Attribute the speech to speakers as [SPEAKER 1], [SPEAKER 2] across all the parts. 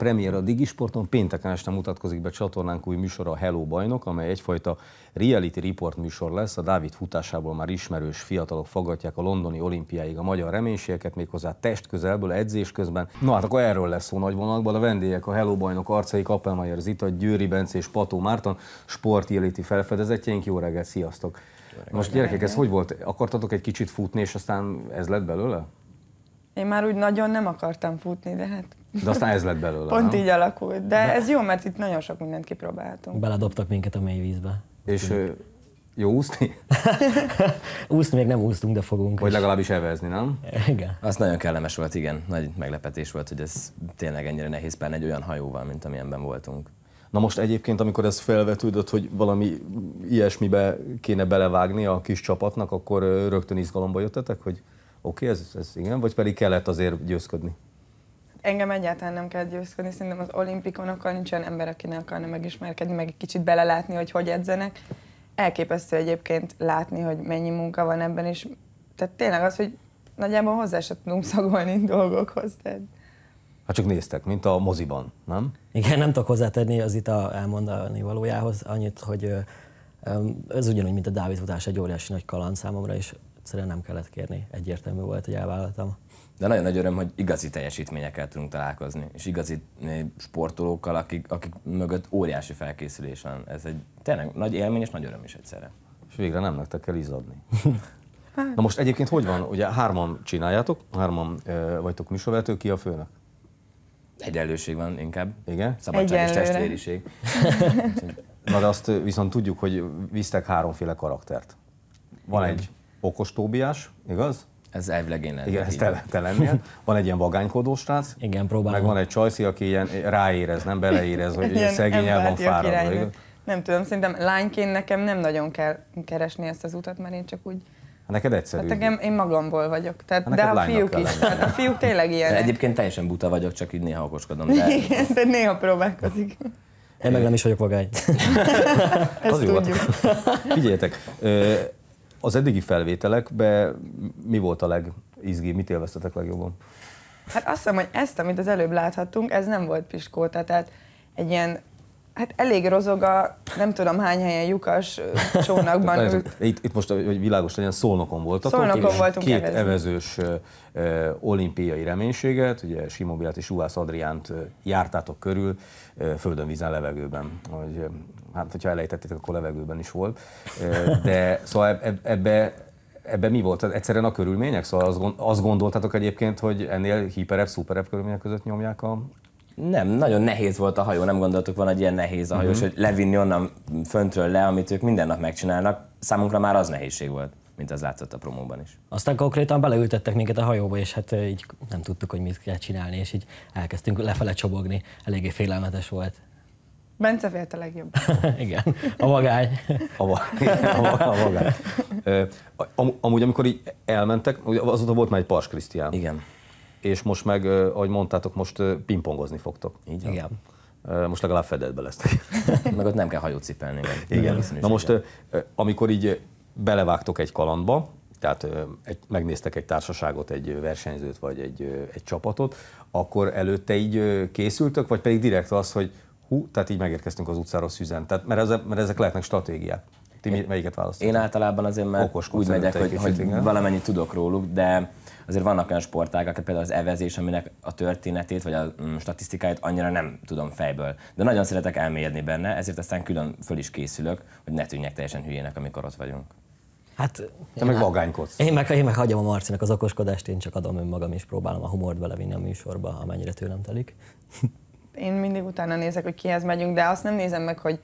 [SPEAKER 1] premier a Digisporton, pénteken este mutatkozik be csatornánk új műsora a Hello Bajnok, amely egyfajta reality report műsor lesz. A Dávid futásából már ismerős fiatalok fogadják a londoni olimpiáig a magyar reménységeket, méghozzá test közelből, edzés közben. Na hát akkor erről lesz szó nagy vonalakban. A vendégek a Hello Bajnok arcai Kappelmajer Zita, Győri Bence és Pató Márton, sportjeliti felfedezetjénk. Jó reggelt, sziasztok! Jó Most gyerekek, ez hogy volt? Akartatok egy kicsit futni, és aztán
[SPEAKER 2] ez lett belőle?
[SPEAKER 3] Én már úgy nagyon nem akartam futni, de hát de aztán ez lett
[SPEAKER 2] belőle. Pont nem? így
[SPEAKER 3] alakult. De, De ez jó, mert itt nagyon sok mindent kipróbáltunk.
[SPEAKER 2] Beledobtak minket a mély vízbe. És jó úszni? úszni még nem úsztunk, de fogunk. Vagy legalábbis
[SPEAKER 4] evezni, nem? Igen. Az nagyon kellemes volt, igen. Nagy meglepetés volt, hogy ez tényleg ennyire nehéz, pláne
[SPEAKER 1] egy olyan hajóval, mint amilyenben voltunk. Na most egyébként, amikor ez felvetődött, hogy valami ilyesmibe kéne belevágni a kis csapatnak, akkor rögtön izgalomba jöttetek, hogy oké, okay, ez, ez igen, vagy pedig kellett azért győzködni?
[SPEAKER 3] engem egyáltalán nem kell győzködni, szerintem az olimpikonokkal nincs olyan ember, aki ne akarna megismerkedni, meg egy kicsit belelátni, hogy hogy edzenek. Elképesztő egyébként látni, hogy mennyi munka van ebben, és tehát tényleg az, hogy nagyjából hozzá se tudunk szagolni dolgokhoz. Tehát.
[SPEAKER 1] Hát csak néztek, mint a moziban,
[SPEAKER 2] nem? Igen, nem tudok hozzátenni az itt a elmondani valójához annyit, hogy ez ugyanúgy, mint a Dávid utás egy óriási nagy kaland számomra, és egyszerűen nem kellett kérni. Egyértelmű volt, hogy elvállaltam
[SPEAKER 4] de nagyon nagy öröm, hogy igazi teljesítményekkel tudunk találkozni, és igazi sportolókkal, akik, akik mögött óriási felkészülés van. Ez egy tényleg nagy élmény és
[SPEAKER 1] nagy öröm is egyszerre. És végre nem nektek kell izadni. Hát. Na most egyébként hogy van? Ugye hárman csináljátok, hárman e, vagytok műsorvetők, ki a főnök? Egyenlőség van inkább. Igen? Szabadság Egyenlőre. és testvériség. Na de azt viszont tudjuk, hogy visztek háromféle karaktert. Van Igen. egy okos Tóbiás, igaz? Ez elvileg én Igen, ez tele, te lennél. Van egy ilyen vagánykodó srác. Igen, próbálom. Meg van egy csajszi, aki ilyen ráérez, nem beleérez, hogy ilyen szegény el van fáradva.
[SPEAKER 3] Nem tudom, szerintem lányként nekem nem nagyon kell keresni ezt az utat, mert én csak úgy
[SPEAKER 1] ha hát Neked egyszerű.
[SPEAKER 4] Hát nekem,
[SPEAKER 3] én magamból vagyok. Tehát, hát de a fiúk is. Hát a fiúk tényleg ilyen.
[SPEAKER 4] Egyébként teljesen buta vagyok, csak így néha okoskodom. De...
[SPEAKER 3] Igen, de néha próbálkozik.
[SPEAKER 2] Én meg nem is vagyok vagány.
[SPEAKER 3] Ezt az tudjuk.
[SPEAKER 1] Jó. Figyeljetek, az eddigi felvételekbe mi volt a legizgi, mit élveztetek legjobban?
[SPEAKER 3] Hát azt hiszem, hogy ezt, amit az előbb láthattunk, ez nem volt Piskóta, tehát egy ilyen Hát elég rozog a nem tudom hány helyen lyukas csónakban
[SPEAKER 1] itt, itt most, hogy világos legyen, Szolnokon voltatok. Szolnokon voltunk Két evezni. evezős ö, olimpiai reménységet, ugye Simobilát és Juhász Adriánt jártátok körül, ö, földön, vízen, levegőben. Hogy, hát, hogyha elejtettétek, akkor levegőben is volt. De szóval ebbe, ebbe mi volt? Egyszerűen a körülmények? Szóval azt gondoltatok egyébként, hogy ennél hiperebb, szuperebb körülmények között nyomják a,
[SPEAKER 4] nem, nagyon nehéz volt a hajó, nem gondoltuk van, hogy ilyen nehéz a hajós, uh-huh. hogy levinni onnan föntről le, amit ők minden nap megcsinálnak. Számunkra már az nehézség volt mint az látszott a promóban is.
[SPEAKER 2] Aztán konkrétan beleültettek minket a hajóba, és hát eh, így nem tudtuk, hogy mit kell csinálni, és így elkezdtünk lefele csobogni. Eléggé félelmetes volt.
[SPEAKER 3] Bence félt a legjobb.
[SPEAKER 2] Igen, a vagány.
[SPEAKER 1] a, va- a, vagány. Ö, amúgy, amikor így elmentek, azóta volt már egy Pars Krisztián. Igen és most meg, ahogy mondtátok, most pingpongozni fogtok. Így van. Igen. Most legalább fedettbe lesznek. meg ott nem kell hajócipelni. Meg Igen. Na most, amikor így belevágtok egy kalandba, tehát egy, megnéztek egy társaságot, egy versenyzőt vagy egy, egy csapatot, akkor előtte így készültök, vagy pedig direkt az, hogy hú, tehát így megérkeztünk az utcára szüzen. Tehát, mert, ezek, mert ezek lehetnek stratégiák. Ti én, melyiket választottak? Én
[SPEAKER 4] általában azért már Okos úgy megyek, hogy, hogy valamennyit
[SPEAKER 1] tudok róluk, de
[SPEAKER 4] azért vannak olyan sportágak, például az evezés, aminek a történetét vagy a mm, statisztikáját annyira nem tudom fejből. De nagyon szeretek elmérni benne, ezért aztán külön föl is készülök, hogy ne tűnjek teljesen hülyének, amikor ott vagyunk.
[SPEAKER 2] Hát, Te meg vagánykodsz. Én meg, én meg hagyom a Marcinak az okoskodást, én csak adom önmagam és próbálom a humort belevinni a műsorba, amennyire tőlem telik.
[SPEAKER 3] Én mindig utána nézek, hogy kihez megyünk, de azt nem nézem meg, hogy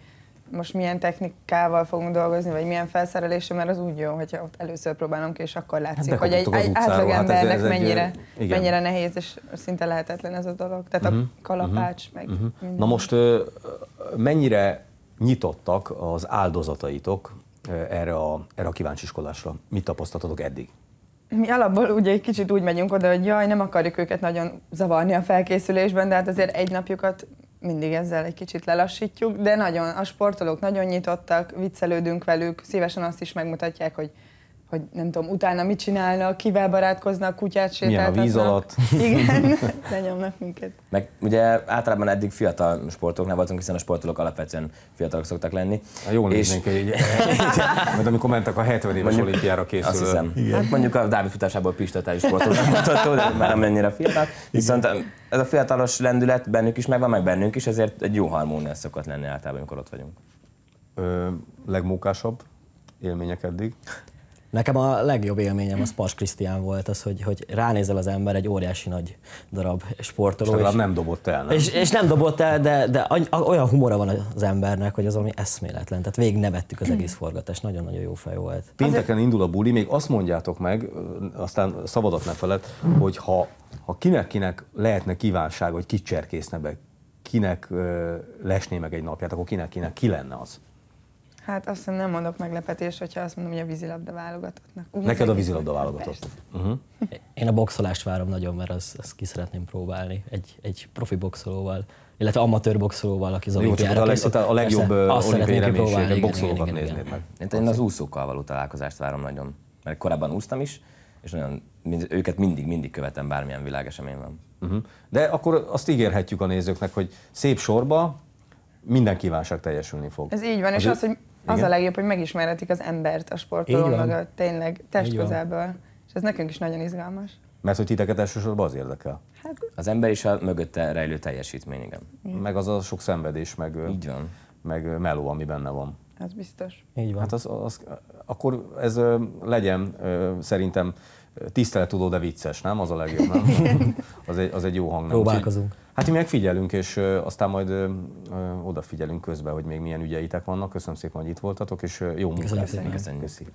[SPEAKER 3] most milyen technikával fogunk dolgozni, vagy milyen felszereléssel, mert az úgy jó, hogyha ott először próbálom ki, és akkor látszik, hát hogy egy, egy átlagembernek hát ez, ez mennyire, egy, mennyire nehéz, és szinte lehetetlen ez a dolog. Tehát uh-huh, a mhm. Mhm. kalapács, uh-huh, meg uh-huh. Minden. Na
[SPEAKER 1] most mennyire nyitottak az áldozataitok erre a, erre a kíváncsiskolásra? Mit tapasztaltatok eddig?
[SPEAKER 3] mi alapból ugye egy kicsit úgy megyünk oda, hogy jaj, nem akarjuk őket nagyon zavarni a felkészülésben, de hát azért egy napjukat mindig ezzel egy kicsit lelassítjuk, de nagyon, a sportolók nagyon nyitottak, viccelődünk velük, szívesen azt is megmutatják, hogy hogy nem tudom, utána mit csinálnak, kivel barátkoznak, kutyát sétáltatnak. Milyen a víz alatt.
[SPEAKER 4] Igen,
[SPEAKER 3] lenyomnak minket.
[SPEAKER 4] Meg ugye általában eddig fiatal nem voltunk, hiszen a sportolók alapvetően fiatalok szoktak lenni. Ha jól és... néznénk egy, mert amikor mentek a 70 éves olimpiára készülő. Azt hiszem. Igen. Hát mondjuk a Dávid futásából Pista is sportolók mutató, de már nem ennyire fiatal. Viszont ez a fiatalos lendület bennük is megvan, meg bennünk is, ezért egy jó harmónia szokott lenni általában, amikor ott vagyunk. Ö, legmókásabb
[SPEAKER 2] élmények eddig? Nekem a legjobb élményem az Pas Krisztián volt, az, hogy, hogy ránézel az ember egy óriási nagy darab sportoló. És, és nem dobott el, nem? És, és nem dobott el, de, de olyan humora van az embernek, hogy az valami eszméletlen. Tehát végig nevettük az egész forgatást, nagyon-nagyon jó fej volt. Pénteken
[SPEAKER 1] indul a buli, még azt mondjátok meg, aztán szabadat ne feled, hogy ha, ha kinek-kinek lehetne kívánság, hogy kicserkészne be, kinek lesné meg egy napját, akkor kinek-kinek ki lenne az?
[SPEAKER 3] Hát azt hiszem nem mondok meglepetést, hogyha azt mondom, hogy a vízilabda válogatottnak. Úgy Neked a vízilabda válogatott.
[SPEAKER 2] Uh-huh. Mhm. Én a boxolást várom nagyon, mert azt, azt ki szeretném próbálni. Egy, egy profi boxolóval, illetve amatőr boxolóval, aki az olimpiára a, leg, a legjobb olimpiai reménységet boxolókat
[SPEAKER 1] néznéd
[SPEAKER 4] meg. Én, én az úszókkal való találkozást várom nagyon, mert korábban úsztam is, és nagyon,
[SPEAKER 1] őket mindig-mindig követem bármilyen világesemény van. Uh-huh. De akkor azt ígérhetjük a nézőknek, hogy szép sorba minden kívánság teljesülni fog. Ez így van, az és az, hogy
[SPEAKER 3] az a legjobb, hogy megismerhetik az embert a sportoló mögött, tényleg test közelből. És ez nekünk is nagyon izgalmas.
[SPEAKER 1] Mert hogy titeket elsősorban az érdekel. Hát. Az ember is a mögötte rejlő teljesítmény, igen. igen. Meg az a sok szenvedés, meg, Így van. meg meló, ami benne van.
[SPEAKER 3] Ez biztos.
[SPEAKER 1] Így van. Hát, hát az, az, akkor ez legyen szerintem tudó, de vicces, nem? Az a legjobb, nem? az, egy, az egy jó hang. Nem? Próbálkozunk. Úgyhogy Hát mi megfigyelünk, és aztán majd odafigyelünk közben, hogy még milyen ügyeitek vannak. Köszönöm szépen, hogy itt voltatok, és jó munkát. Köszönjük. Köszönjük.